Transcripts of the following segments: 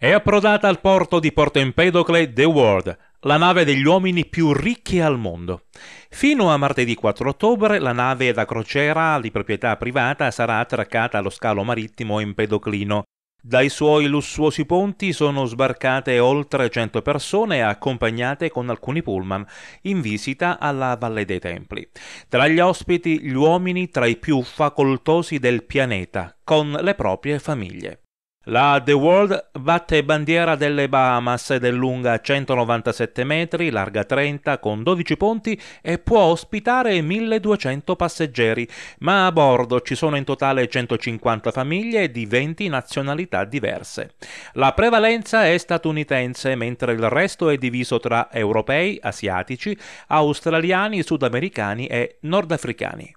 È approdata al porto di Porto Empedocle The World, la nave degli uomini più ricchi al mondo. Fino a martedì 4 ottobre la nave da crociera di proprietà privata sarà attraccata allo scalo marittimo Empedoclino. Dai suoi lussuosi ponti sono sbarcate oltre 100 persone accompagnate con alcuni pullman in visita alla Valle dei Templi. Tra gli ospiti gli uomini tra i più facoltosi del pianeta, con le proprie famiglie. La The World batte bandiera delle Bahamas ed è lunga 197 metri, larga 30, con 12 ponti e può ospitare 1200 passeggeri, ma a bordo ci sono in totale 150 famiglie di 20 nazionalità diverse. La prevalenza è statunitense, mentre il resto è diviso tra europei, asiatici, australiani, sudamericani e nordafricani.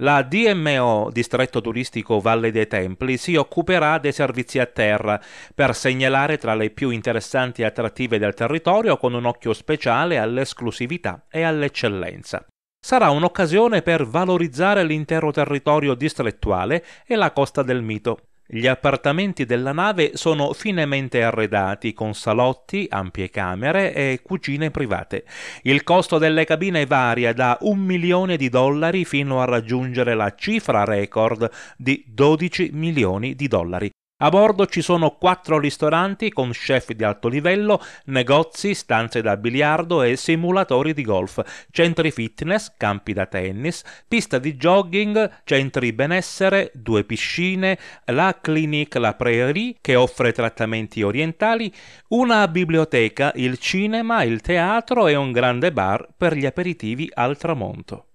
La DMO, distretto turistico Valle dei Templi, si occuperà dei servizi a terra per segnalare tra le più interessanti attrattive del territorio con un occhio speciale all'esclusività e all'eccellenza. Sarà un'occasione per valorizzare l'intero territorio distrettuale e la Costa del Mito, gli appartamenti della nave sono finemente arredati con salotti, ampie camere e cucine private. Il costo delle cabine varia da un milione di dollari fino a raggiungere la cifra record di 12 milioni di dollari. A bordo ci sono quattro ristoranti con chef di alto livello, negozi, stanze da biliardo e simulatori di golf, centri fitness, campi da tennis, pista di jogging, centri benessere, due piscine, la Clinique La Prairie che offre trattamenti orientali, una biblioteca, il cinema, il teatro e un grande bar per gli aperitivi al tramonto.